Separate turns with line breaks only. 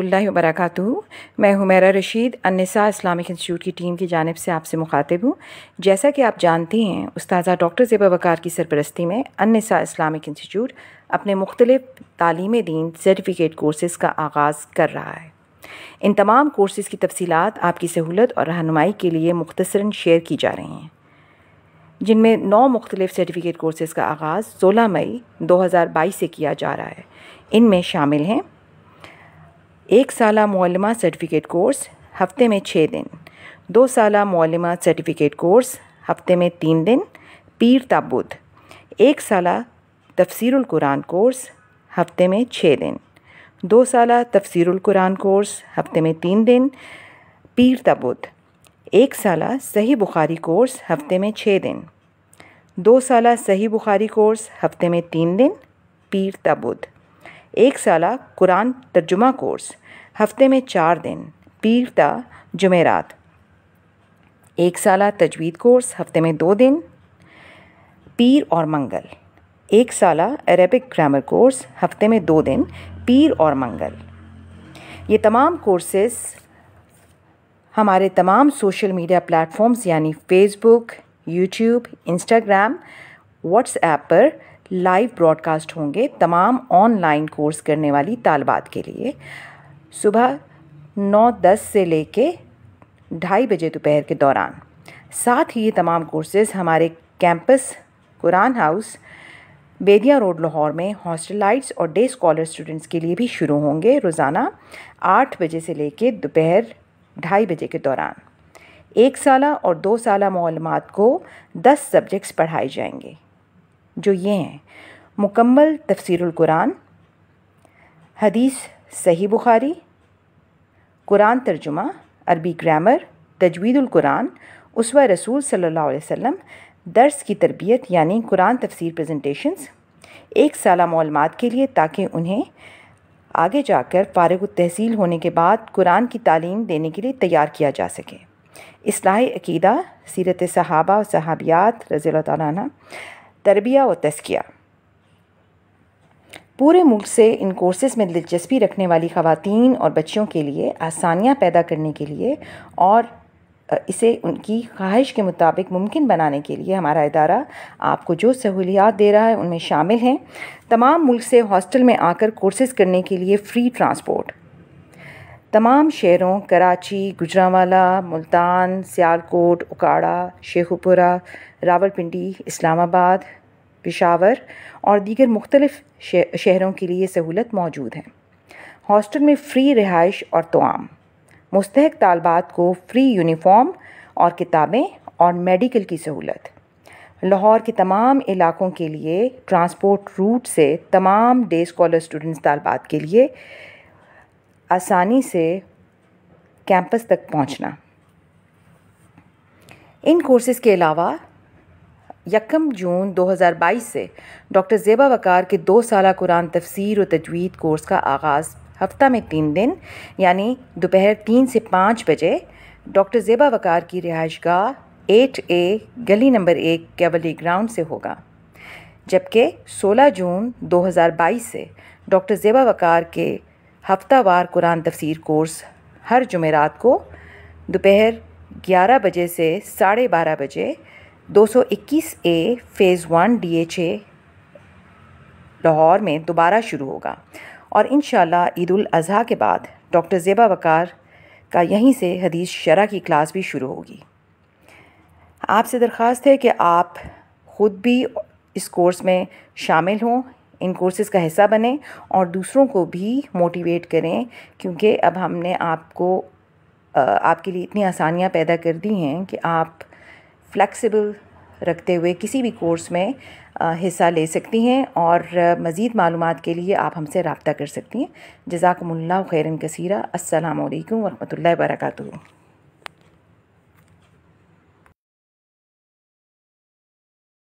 वरक मैं Humera Rashid Ansa Islamic Institute की टीम की जानब से आपसे मुखातिब हूँ जैसा कि आप जानती हैं उस्ताजा डॉक्टर ज़ेबा वकार की सरपरस्ती में अनसा इस्लामिक इंस्टीट्यूट अपने मुख्तलिफ तलीम दीन सर्टिफिकेट कोर्सेज़ का आगाज़ कर रहा है इन तमाम कोर्सेज़ की तफसीत आपकी सहूलत और रहनुमाई के लिए मुख्तसरा शेयर की जा रही हैं जिनमें नौ मुख्तलिफ सर्टिफिकेट कोर्सेज़ का आगाज़ सोलह मई दो हज़ार बाईस से किया जा रहा है इनमें शामिल हैं एक साल मौलमा सर्टिफिकेट कोर्स हफ्ते में छः दिन दो साल मौलमा सर्टिफिकेट कोर्स हफ्ते में तीन दिन पीर ताबुद एक साल तफसर कुरान कोर्स हफ्ते में छः दिन दो साल तफसर कुरान कोर्स हफ्ते में तीन दिन पीर ताबुद एक साल सही बुखारी कोर्स हफ्ते में छः दिन दो साल सही बुखारी कोर्स हफ्ते में तीन दिन पीर ताबुद एक साल कुरान तर्जुमा कोर्स हफ्ते में चार दिन पीरता जुमेरात एक साल तजवीद कोर्स हफ्ते में दो दिन पीर और मंगल एक साल अरेबिक ग्रामर कोर्स हफ्ते में दो दिन पीर और मंगल ये तमाम कोर्सेस हमारे तमाम सोशल मीडिया प्लेटफॉर्म्स यानी फेसबुक यूट्यूब इंस्टाग्राम व्हाट्सएप पर लाइव ब्रॉडकास्ट होंगे तमाम ऑनलाइन कोर्स करने वाली तालबात के लिए सुबह नौ दस से ले कर ढाई बजे दोपहर के दौरान साथ ही ये तमाम कोर्सेज हमारे campus Quran house Bedia road Lahore में हॉस्टलाइट्स और डे स्कॉलर स्टूडेंट्स के लिए भी शुरू होंगे रोज़ाना आठ बजे से लेकर दोपहर ढाई बजे के दौरान एक साल और दो साल मालूम को दस सब्जेक्ट्स पढ़ाए जाएंगे जो ये हैं मुकम्मल कुरान हदीस सही बुखारी कुरान तर्जुमा अरबी ग्रामर कुरान उसवा रसूल सल्लल्लाहु अलैहि वसल्लम दर्स की तरबियत यानी कुरान तफसीर प्रेजेंटेशंस एक साल मालूम के लिए ताकि उन्हें आगे जाकर फ़ारग तहसील होने के बाद कुरान की तालीम देने के लिए तैयार किया जा सके असलाह अकीदा सीरत सहाबा और सहाबियात रज़ी तरबिया व तस्किया पूरे मुल्क से इन कोर्सेज़ में दिलचस्पी रखने वाली खातन और बच्चियों के लिए आसानियाँ पैदा करने के लिए और इसे उनकी ख्वाहिश के मुताबिक मुमकिन बनाने के लिए हमारा इदारा आपको जो सहूलियात दे रहा है उनमें शामिल हैं तमाम मुल्क से हॉस्टल में आकर कोर्सेज़ करने के लिए फ़्री ट्रांसपोर्ट तमाम शहरों कराची गुजरावाला मुल्तान सियालकोट उकाड़ा शेखुपुरा रावलपिंडी इस्लामाबाद पिशावर और दीगर मुख्तलिफ़ शहरों के लिए सहूलत मौजूद है हॉस्टल में फ़्री रिहाइश और तोआम मुस्तक तालबात को फ़्री यूनिफॉर्म और किताबें और मेडिकल की सहूलत लाहौर के तमाम इलाकों के लिए ट्रांसपोर्ट रूट से तमाम डे स्कॉलर स्टूडेंट्स तालबात के लिए आसानी से कैंपस तक पहुंचना इन कोर्सेज़ के अलावा यकम जून 2022 से डॉक्टर ज़ेबा वकार के दो साल कुरान तफसीर और तजवीद कोर्स का आगाज़ हफ्ता में तीन दिन यानी दोपहर तीन से पाँच बजे डॉक्टर ज़ेबा वकार की रिहाइश गाह एट ए गली नंबर एक कैवली ग्राउंड से होगा जबकि 16 जून 2022 से डॉक्टर ज़ेबा वकार के हफ्तावार कुरान तफसीर कोर्स हर जुमेरात को दोपहर 11 बजे से साढ़े बारह बजे 221 A phase one D H A Lahore में दोबारा शुरू होगा और इन ईद उल अज़हा के बाद डॉक्टर ज़ेबा वकार का यहीं से हदीस शरा की क्लास भी शुरू होगी आपसे दरख्वास्त है कि आप ख़ुद भी इस कोर्स में शामिल हों इन कोर्सेज़ का हिस्सा बने और दूसरों को भी मोटिवेट करें क्योंकि अब हमने आपको आपके लिए इतनी आसानियाँ पैदा कर दी हैं कि आप फ्लैक्सीबल रखते हुए किसी भी कोर्स में हिस्सा ले सकती हैं और मज़ीद मालूम के लिए आप हमसे रबता कर सकती हैं जजाकमल्ला खैरन कसीरा असलकम वरहमल वर्का